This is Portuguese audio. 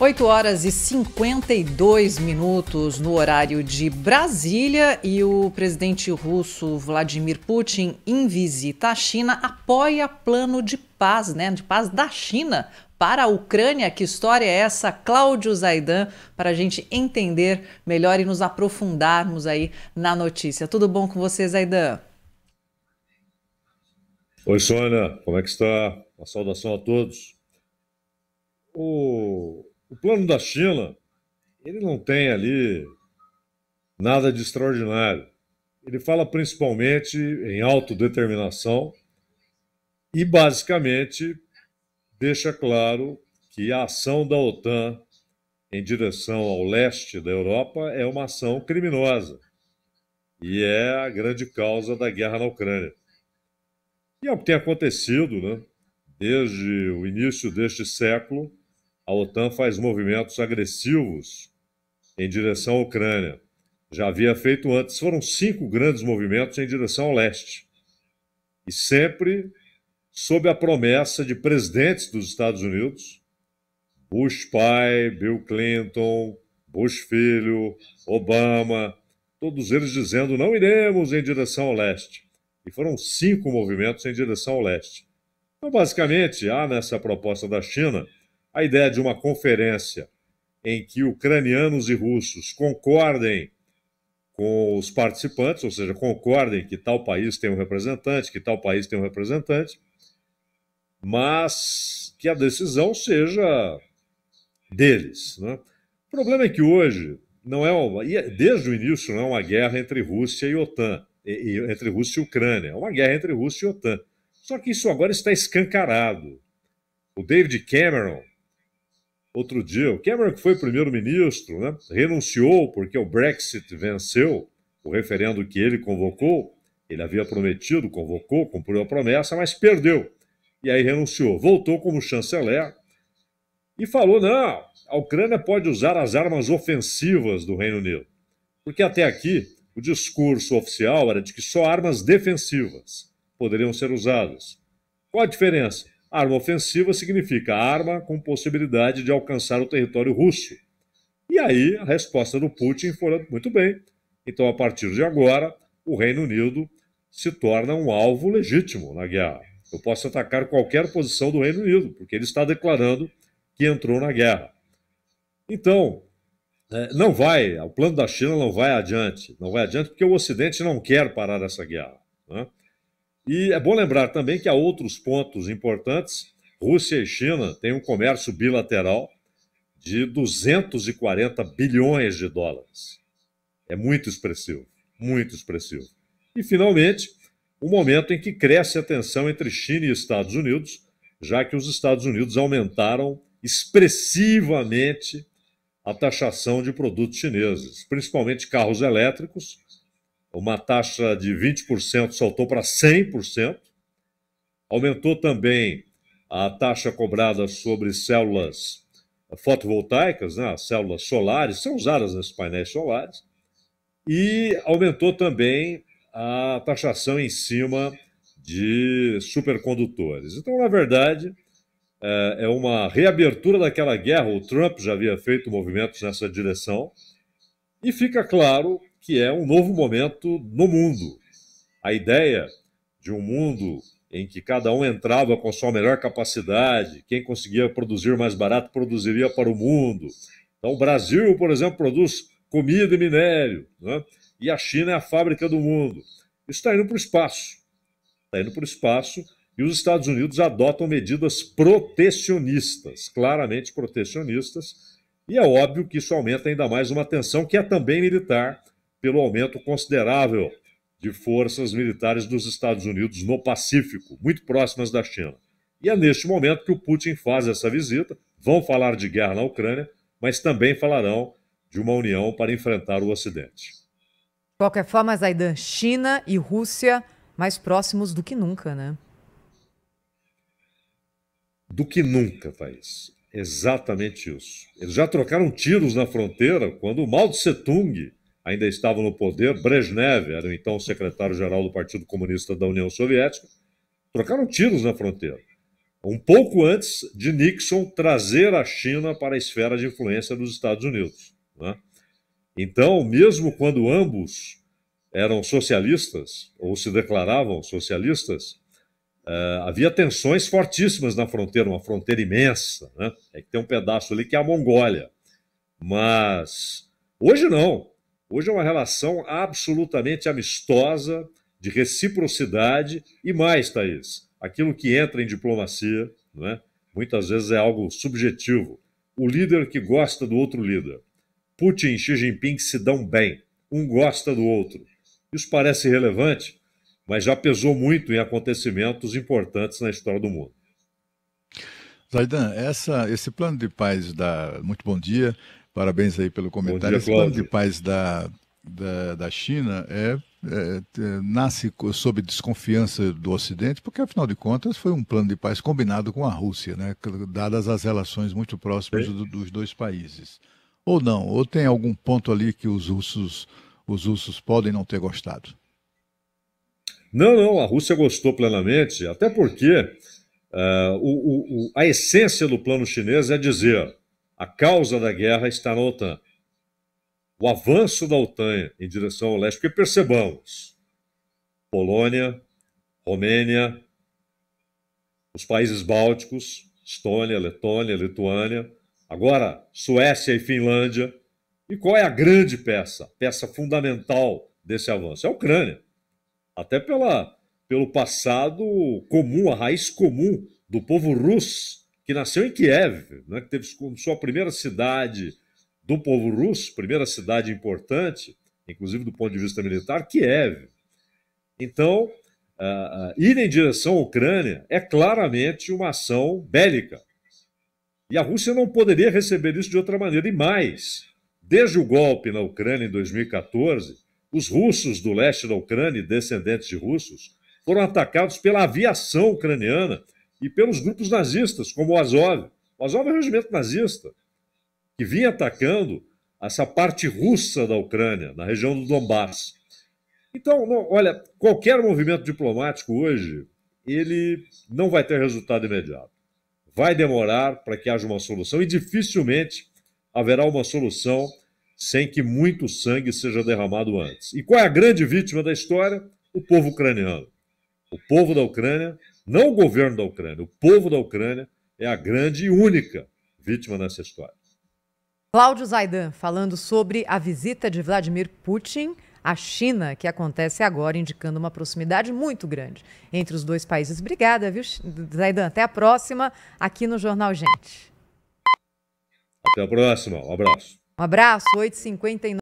8 horas e 52 minutos no horário de Brasília e o presidente russo Vladimir Putin, em visita à China, apoia plano de paz, né? De paz da China para a Ucrânia. Que história é essa, Cláudio Zaidan, para a gente entender melhor e nos aprofundarmos aí na notícia. Tudo bom com você, Zaidan? Oi, Sônia, como é que está? Uma saudação a todos. O o plano da China, ele não tem ali nada de extraordinário. Ele fala principalmente em autodeterminação e, basicamente, deixa claro que a ação da OTAN em direção ao leste da Europa é uma ação criminosa e é a grande causa da guerra na Ucrânia. E é o que tem acontecido né, desde o início deste século a OTAN faz movimentos agressivos em direção à Ucrânia. Já havia feito antes. Foram cinco grandes movimentos em direção ao leste. E sempre sob a promessa de presidentes dos Estados Unidos, Bush pai, Bill Clinton, Bush filho, Obama, todos eles dizendo não iremos em direção ao leste. E foram cinco movimentos em direção ao leste. Então, basicamente, há nessa proposta da China a ideia de uma conferência em que ucranianos e russos concordem com os participantes, ou seja, concordem que tal país tem um representante, que tal país tem um representante, mas que a decisão seja deles. Né? O problema é que hoje não é uma, é, desde o início não é uma guerra entre Rússia e OTAN, entre Rússia e Ucrânia, é uma guerra entre Rússia e OTAN. Só que isso agora está escancarado. O David Cameron outro dia. O Cameron, que foi primeiro-ministro, né, renunciou porque o Brexit venceu o referendo que ele convocou. Ele havia prometido, convocou, cumpriu a promessa, mas perdeu. E aí renunciou. Voltou como chanceler e falou: não, a Ucrânia pode usar as armas ofensivas do Reino Unido. Porque até aqui o discurso oficial era de que só armas defensivas poderiam ser usadas. Qual a diferença? Arma ofensiva significa arma com possibilidade de alcançar o território russo. E aí a resposta do Putin foi muito bem. Então, a partir de agora, o Reino Unido se torna um alvo legítimo na guerra. Eu posso atacar qualquer posição do Reino Unido, porque ele está declarando que entrou na guerra. Então, é, não vai, o plano da China não vai adiante. Não vai adiante porque o Ocidente não quer parar essa guerra. Né? E é bom lembrar também que há outros pontos importantes. Rússia e China têm um comércio bilateral de 240 bilhões de dólares. É muito expressivo, muito expressivo. E, finalmente, o um momento em que cresce a tensão entre China e Estados Unidos, já que os Estados Unidos aumentaram expressivamente a taxação de produtos chineses, principalmente carros elétricos, uma taxa de 20% saltou para 100%. Aumentou também a taxa cobrada sobre células fotovoltaicas, né? células solares, são usadas nesses painéis solares. E aumentou também a taxação em cima de supercondutores. Então, na verdade, é, é uma reabertura daquela guerra. O Trump já havia feito movimentos nessa direção. E fica claro que é um novo momento no mundo. A ideia de um mundo em que cada um entrava com sua melhor capacidade, quem conseguia produzir mais barato produziria para o mundo. Então, o Brasil, por exemplo, produz comida e minério, né? e a China é a fábrica do mundo. Isso está indo para o espaço. Está indo para o espaço e os Estados Unidos adotam medidas protecionistas, claramente protecionistas, e é óbvio que isso aumenta ainda mais uma tensão que é também militar pelo aumento considerável de forças militares dos Estados Unidos no Pacífico, muito próximas da China. E é neste momento que o Putin faz essa visita. Vão falar de guerra na Ucrânia, mas também falarão de uma união para enfrentar o Ocidente. De qualquer forma, Zaidan, China e Rússia mais próximos do que nunca, né? Do que nunca, país. Exatamente isso. Eles já trocaram tiros na fronteira quando o Mao Tse Tung ainda estavam no poder, Brezhnev era o então secretário-geral do Partido Comunista da União Soviética, trocaram tiros na fronteira. Um pouco antes de Nixon trazer a China para a esfera de influência dos Estados Unidos. Né? Então, mesmo quando ambos eram socialistas, ou se declaravam socialistas, Uh, havia tensões fortíssimas na fronteira, uma fronteira imensa. Né? É que tem um pedaço ali que é a Mongólia. Mas hoje não. Hoje é uma relação absolutamente amistosa, de reciprocidade e mais, Thaís. Aquilo que entra em diplomacia, né, muitas vezes é algo subjetivo. O líder que gosta do outro líder. Putin e Xi Jinping se dão bem, um gosta do outro. Isso parece relevante, mas já pesou muito em acontecimentos importantes na história do mundo. Zaidan, essa, esse plano de paz da Muito Bom Dia Parabéns aí pelo comentário. Dia, Esse plano de paz da, da, da China é, é, é nasce sob desconfiança do Ocidente, porque afinal de contas foi um plano de paz combinado com a Rússia, né, dadas as relações muito próximas do, dos dois países. Ou não, ou tem algum ponto ali que os russos, os russos podem não ter gostado? Não, não, a Rússia gostou plenamente, até porque uh, o, o, a essência do plano chinês é dizer a causa da guerra está na OTAN. O avanço da OTAN em direção ao leste, porque percebamos, Polônia, Romênia, os países bálticos, Estônia, Letônia, Lituânia, agora Suécia e Finlândia. E qual é a grande peça, peça fundamental desse avanço? É a Ucrânia. Até pela, pelo passado comum, a raiz comum do povo russo que nasceu em Kiev, né, que teve como sua primeira cidade do povo russo, primeira cidade importante, inclusive do ponto de vista militar, Kiev. Então, uh, ir em direção à Ucrânia é claramente uma ação bélica. E a Rússia não poderia receber isso de outra maneira. E mais, desde o golpe na Ucrânia em 2014, os russos do leste da Ucrânia, descendentes de russos, foram atacados pela aviação ucraniana e pelos grupos nazistas, como o Azov. O Azov é um regimento nazista que vinha atacando essa parte russa da Ucrânia, na região do Donbass. Então, não, olha, qualquer movimento diplomático hoje, ele não vai ter resultado imediato. Vai demorar para que haja uma solução e dificilmente haverá uma solução sem que muito sangue seja derramado antes. E qual é a grande vítima da história? O povo ucraniano. O povo da Ucrânia não o governo da Ucrânia, o povo da Ucrânia é a grande e única vítima nessa história. Cláudio Zaidan falando sobre a visita de Vladimir Putin à China, que acontece agora, indicando uma proximidade muito grande entre os dois países. Obrigada, viu, Zaidan? Até a próxima aqui no Jornal Gente. Até a próxima. Um abraço. Um abraço, 8h59.